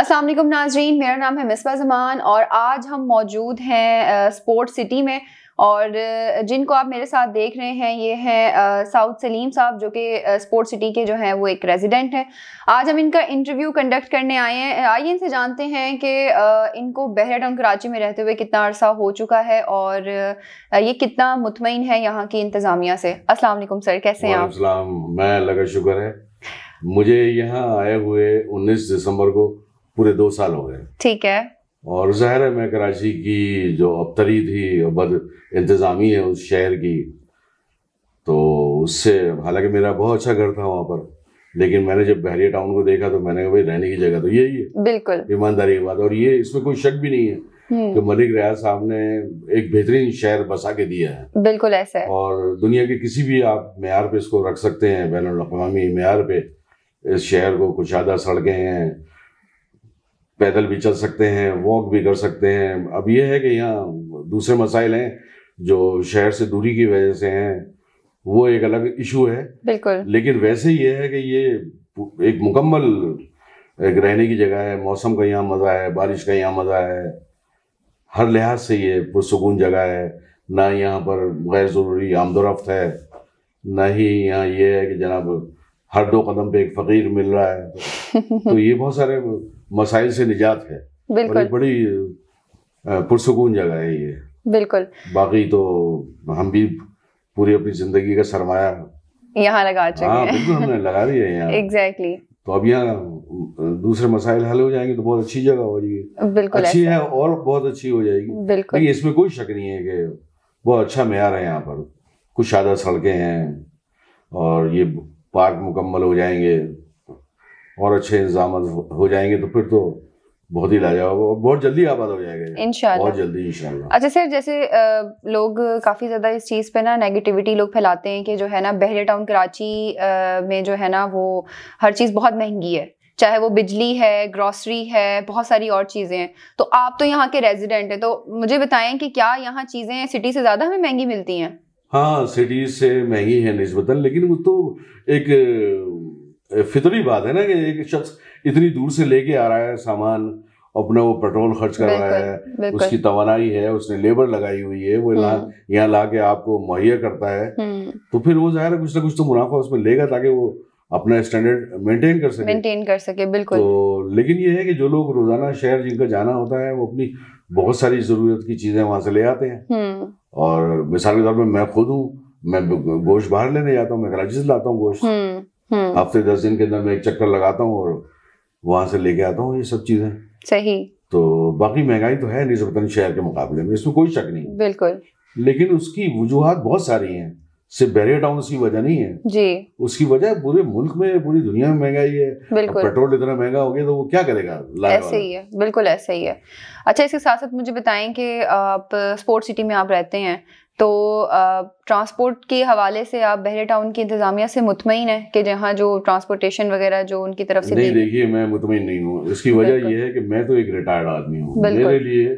असलम नाजरीन मेरा नाम है मिसबा जमान और आज हम मौजूद हैं स्पोर्ट सिटी में और जिनको आप मेरे साथ देख रहे हैं ये हैं साउथ सलीम साहब जो कि स्पोर्ट सिटी के जो हैं वो एक रेजिडेंट हैं आज हम इनका इंटरव्यू कंडक्ट करने आए हैं आइए इनसे जानते हैं कि इनको बहरा टाउन कराची में रहते हुए कितना अरसा हो चुका है और ये कितना मुतमिन है यहाँ की इंतज़ामिया से असलम सर कैसे हैं आप मैं लगा शुक्र है मुझे यहाँ आए हुए उन्नीस दिसंबर को पूरे दो साल हो गए ठीक है और जहर है मैं कराची की जो अबतरी थी बद इंतज़ामी है उस शहर की तो उससे हालांकि मेरा बहुत अच्छा घर था वहाँ पर लेकिन मैंने जब बहरिया टाउन को देखा तो मैंने कहा भाई रहने की जगह तो यही है बिल्कुल ईमानदारी की बात और ये इसमें कोई शक भी नहीं है हम्म। कि मलिक रियाज साहब ने एक बेहतरीन शहर बसा के दिया है बिल्कुल ऐसा है और दुनिया के किसी भी आप मैार पे इसको रख सकते हैं बैन अवी मैार पे इस शहर को कुशादा सड़कें हैं पैदल भी चल सकते हैं वॉक भी कर सकते हैं अब ये है कि यहाँ दूसरे मसाइल हैं जो शहर से दूरी की वजह से हैं वो एक अलग इशू है बिल्कुल लेकिन वैसे ही है कि ये एक मुकम्मल एक रहने की जगह है मौसम का यहाँ मज़ा है बारिश का यहाँ मज़ा है हर लिहाज से ये पुरसकून जगह है ना यहाँ पर गैर ज़रूरी आमदोरफ्त है ना ही यहाँ ये है कि जनाब हर दो कदम पे एक फ़कीर मिल रहा है तो ये बहुत सारे मसाइल से निजात है बिल्कुल बड़ी पुरसकून जगह है ये बिल्कुल बाकी तो हम भी पूरी अपनी जिंदगी का सरमाया यहाँ लगा चुके हाँ, हैं बिल्कुल हमने लगा दिया यहाँ एग्जैक्टली exactly. तो अब यहाँ दूसरे मसाइल हल हो जाएंगे तो बहुत अच्छी जगह हो जाएगी बिल्कुल अच्छी है और बहुत अच्छी हो जाएगी बिल्कुल इसमें कोई शक नहीं है कि बहुत अच्छा मैार है यहाँ पर कुछ आधा सड़कें हैं और ये पार्क मुकम्मल हो जाएंगे और अच्छे इंतजाम हो जाएंगे तो फिर तो बहुत ही लाजवाब और बहुत जल्दी आबाद हो जाएगा इंशाल्लाह बहुत जल्दी इंशाल्लाह अच्छा सर जैसे लोग काफ़ी ज़्यादा इस चीज़ पे ना नेगेटिविटी लोग फैलाते हैं कि जो है ना बहरे टाउन कराची में जो है ना वो हर चीज़ बहुत महंगी है चाहे वो बिजली है ग्रॉसरी है बहुत सारी और चीज़ें हैं तो आप तो यहाँ के रेजिडेंट हैं तो मुझे बताएं कि क्या यहाँ चीज़ें सिटी से ज़्यादा हमें महंगी मिलती हैं हाँ सिटी से महंगी है नस्बता लेकिन वो तो एक फितरी बात है ना कि एक शख्स इतनी दूर से लेके आ रहा है सामान अपना वो पेट्रोल खर्च कर रहा है उसकी तोानाई है उसने लेबर लगाई हुई है वो ला हम्म। यहाँ ला के आपको मुहैया करता है हम्म। तो फिर वो जाहिर है कुछ ना कुछ तो मुनाफा उसमें लेगा ताकि वो अपना स्टैंडर्ड मेंटेन कर सके मेंटेन कर सके बिल्कुल तो लेकिन ये है कि जो लोग रोजाना शहर जिनका जाना होता है वो अपनी बहुत सारी जरूरत की चीजें वहां से ले आते हैं हम्म। और मिसाल के तौर पर मैं खुद हूँ मैं गोश्त बाहर लेने जाता हूँ मैं कराची से लाता हूँ गोश्त हफ्ते हम्म। दस दिन के अंदर मैं एक चक्कर लगाता हूँ और वहां से लेके आता हूँ ये सब चीजें सही तो बाकी महंगाई तो है नस्बता शहर के मुकाबले में इसमें कोई शक नहीं बिल्कुल लेकिन उसकी वजूहत बहुत सारी हैं सिर्फ बैरियर टाउन उसकी वजह नहीं है जी उसकी वजह पूरे मुल्क में पूरी दुनिया में महंगाई है बिल्कुल पेट्रोल इतना महंगा हो गया तो वो क्या करेगा ऐसे ही है बिल्कुल ऐसा ही है अच्छा इसके साथ साथ मुझे बताएं कि आप स्पोर्ट सिटी में आप रहते हैं तो ट्रांसपोर्ट के हवाले से आप बहरे टाउन की इंतज़ामिया से मुतमिन है कि जहाँ जो ट्रांसपोर्टेशन वगैरह जो उनकी तरफ से नहीं देखिए मैं मुतमिन नहीं हूँ इसकी वजह यह है कि मैं तो एक रिटायर्ड आदमी हूँ मेरे लिए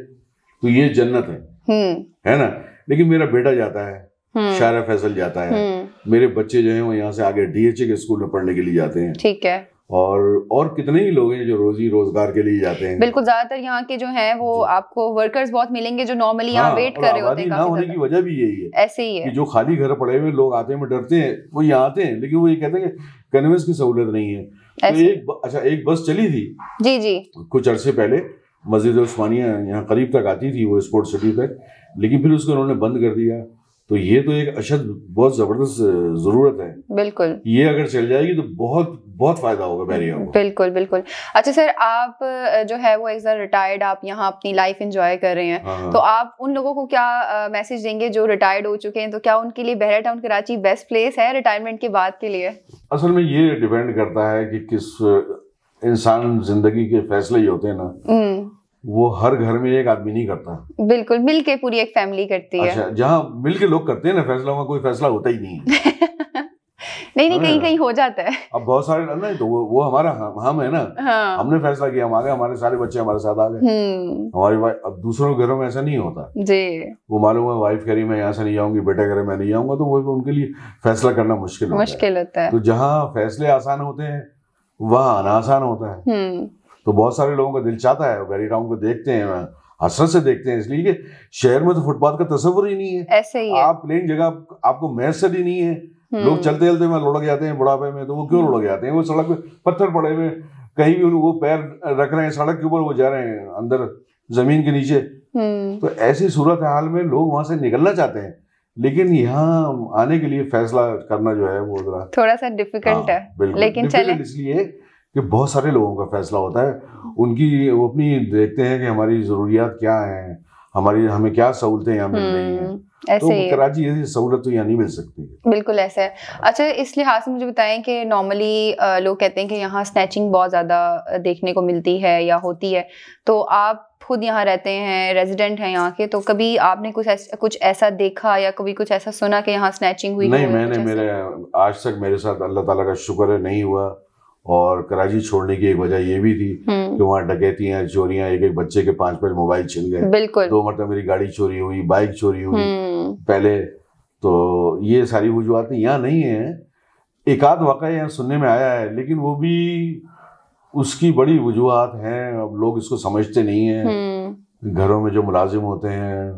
तो ये जन्नत है हम्म। है ना लेकिन मेरा बेटा जाता है हम्म। शायरा फैसल जाता है हम्म। मेरे बच्चे जो है वो यहाँ से आगे डीएचए के स्कूल में पढ़ने के लिए जाते हैं ठीक है और और कितने ही लोग हैं जो रोजी रोजगार के लिए जाते हैं बिल्कुल ज्यादातर यहाँ के जो हैं वो आपको वर्कर्स बहुत मिलेंगे जो नॉर्मली यहाँ वेट हाँ, कर रहे होते हैं ना होने की वजह भी यही है ऐसे ही है कि जो खाली घर पड़े हुए लोग आते हैं डरते हैं वो यहाँ आते हैं लेकिन वो ये कहते हैं कन्वेंस की सहूलत नहीं है तो एक अच्छा एक बस चली थी जी जी कुछ अरसे पहले मस्जिद उस्मानिया यहाँ करीब तक आती थी वो स्पोर्ट्स सिटी तक लेकिन फिर उसको उन्होंने बंद कर दिया तो ये तो एक अशद अच्छा, बहुत जबरदस्त जरूरत है बिल्कुल ये अगर चल जाएगी तो बहुत बहुत फायदा होगा बैरियर को बिल्कुल बिल्कुल अच्छा सर आप जो है वो एक रिटायर्ड आप यहाँ अपनी लाइफ एंजॉय कर रहे हैं हाँ, हाँ। तो आप उन लोगों को क्या मैसेज देंगे जो रिटायर्ड हो चुके हैं तो क्या उनके लिए Bahria town Karachi best place है रिटायरमेंट के बाद के लिए असल में ये डिपेंड करता है कि किस इंसान जिंदगी के फैसले ही होते हैं ना हम्म। वो हर घर में एक आदमी नहीं करता बिल्कुल मिल के पूरी एक फैमिली करती अच्छा, है जहाँ मिलके लोग करते हैं ना फैसला वहाँ कोई फैसला होता ही नहीं नहीं नहीं हाँ। कहीं कहीं हो जाता है अब बहुत सारे ना तो वो वो हमारा हम, हम है ना हाँ। हमने फैसला किया हम आ गए हमारे सारे बच्चे हमारे साथ आ गए हम्म। हमारी वाइफ अब दूसरों के घरों में ऐसा नहीं होता जी वो मालूम है वाइफ करी मैं यहाँ से नहीं जाऊंगी बेटा करे मैं नहीं जाऊंगा तो वो उनके लिए फैसला करना मुश्किल मुश्किल होता है तो जहाँ फैसले आसान होते हैं वहाँ आना आसान होता है हम्म। तो बहुत सारे लोगों का दिल चाहता है गैरी राउंड को देखते हैं हसरत से देखते हैं इसलिए कि शहर में तो फुटपाथ का तस्वर ही नहीं है ऐसे ही है। आप प्लेन जगह आप, आपको मैसर ही नहीं है हम्म। लोग चलते चलते में लुढ़क जाते हैं बुढ़ापे में तो वो क्यों लुढ़क जाते हैं वो सड़क पे पत्थर पड़े हुए कहीं भी वो पैर रख रहे हैं सड़क के ऊपर वो जा रहे हैं अंदर जमीन के नीचे हम्म। तो ऐसी सूरत हाल में लोग वहां से निकलना चाहते हैं लेकिन यहाँ आने के लिए फैसला करना जो है वो थोड़ा सा डिफिकल्ट हाँ, है लेकिन चले इसलिए कि बहुत सारे लोगों का फैसला होता है उनकी वो अपनी देखते हैं कि हमारी ज़रूरियात क्या हैं हमारी हमें क्या सहूलतें यहाँ मिल रही हैं हम्म, तो ऐसे तो कराची ऐसी सहूलत तो यहाँ नहीं मिल सकती है बिल्कुल ऐसा है अच्छा इस लिहाज से मुझे बताएं कि नॉर्मली लोग कहते हैं कि यहाँ स्नैचिंग बहुत ज़्यादा देखने को मिलती है या होती है तो आप खुद यहाँ रहते हैं रेजिडेंट हैं यहाँ के तो कभी आपने कुछ ऐसा कुछ ऐसा देखा या कभी कुछ ऐसा सुना कि यहाँ स्नैचिंग हुई नहीं मैंने मेरे आज तक मेरे साथ अल्लाह ताला का शुक्र है नहीं हुआ और कराची छोड़ने की एक वजह ये भी थी हम्म। कि वहाँ डकैतियां चोरियां एक एक बच्चे के पांच पांच मोबाइल छिन गए बिल्कुल दो मरतब मेरी गाड़ी चोरी हुई बाइक चोरी हुई हम्म। पहले तो ये सारी वजूहतें यहाँ नहीं है एक आध वाक़ यहाँ सुनने में आया है लेकिन वो भी उसकी बड़ी वजूहत हैं अब लोग इसको समझते नहीं हैं हम्म। घरों में जो मुलाजिम होते हैं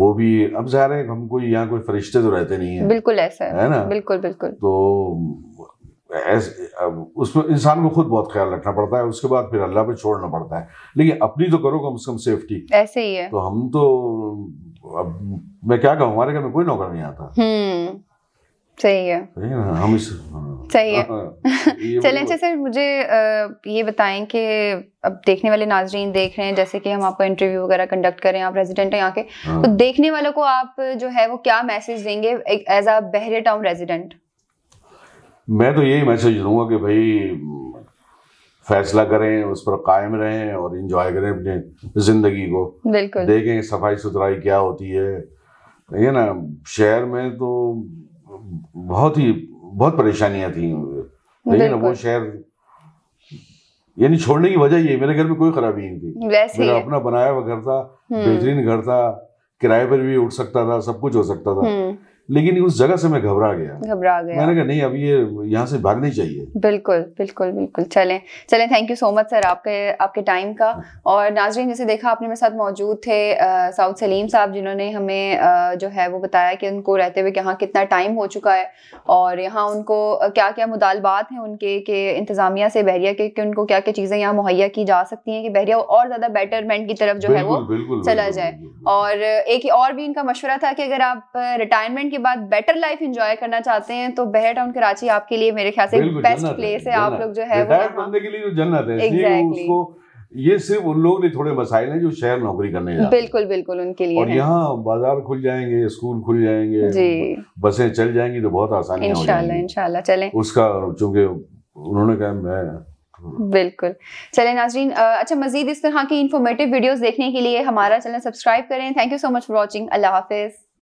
वो भी अब ज़ाहिर है हम कोई यहाँ कोई फरिश्ते तो रहते नहीं है बिल्कुल ऐसा है ना बिल्कुल बिल्कुल तो उसमें इंसान को खुद बहुत ख्याल रखना पड़ता है उसके बाद फिर अल्लाह पे छोड़ना पड़ता है लेकिन अपनी तो करो कम से कम सेफ्टी ऐसे ही है तो हम तो अब मैं क्या कहूँ हमारे घर में कोई नौकर नहीं आता हम्म, सही है सही है हम हाँ। चलें अच्छा सर मुझे ये बताएं कि अब देखने वाले नाजरीन देख रहे हैं जैसे कि हम आपको इंटरव्यू वगैरह कंडक्ट कर रहे हैं आप रेजिडेंट हैं यहाँ के हाँ। तो देखने वालों को आप जो है वो क्या मैसेज देंगे एज अ बहरे टाउन रेजिडेंट मैं तो यही मैसेज दूंगा कि भाई फैसला करें उस पर कायम रहें और इंजॉय करें अपने जिंदगी को बिल्कुल देखें सफाई सुथराई क्या होती है ये ना शहर में तो बहुत ही बहुत परेशानियां थी लेकिन वो शहर यानी छोड़ने की वजह ये मेरे घर में कोई खराबी नहीं थी मेरा अपना बनाया हुआ घर था हम्म। बेहतरीन घर था किराए पर भी उठ सकता था सब कुछ हो सकता था हम्म। लेकिन उस जगह से मैं घबरा गया घबरा गया मैंने कहा नहीं अब ये यहाँ से भागनी चाहिए बिल्कुल बिल्कुल बिल्कुल चलें चलें thank you so much sir आपके आपके टाइम का और नाजरीन जैसे देखा आपने मेरे साथ मौजूद थे साउद सलीम साहब जिन्होंने हमें आ, जो है वो बताया कि उनको रहते हुए यहाँ कितना टाइम हो चुका है और यहाँ उनको क्या क्या मुतालबात हैं उनके के इंतज़ामिया से बहरिया के कि उनको क्या क्या चीज़ें यहाँ मुहैया की जा सकती हैं कि बहरिया और ज़्यादा बेटरमेंट की तरफ जो है वो चला जाए और एक और भी इनका मशवरा था कि अगर आप रिटायरमेंट के बाद बेटर लाइफ एंजॉय करना चाहते हैं तो बेहर टाउन कराची आपके लिए मेरे ख्याल से बेस्ट प्लेस है आप लोग जो है वो ये सिर्फ उन लोगों के थोड़े मसाइल हैं जो शहर नौकरी करने जाते बिल्कुल बिल्कुल उनके लिए और यहाँ बाजार खुल जाएंगे स्कूल खुल जाएंगे जी बसें चल जाएंगी तो बहुत आसानी इंशाल्लाह इनशाला चले उसका चूंकि उन्होंने कहा मैं बिल्कुल चले नाजरीन अच्छा मजीद इस तरह की इन्फॉर्मेटिव वीडियोस देखने के लिए हमारा चैनल सब्सक्राइब करें thank you so much for watching अल्लाह हाफिज़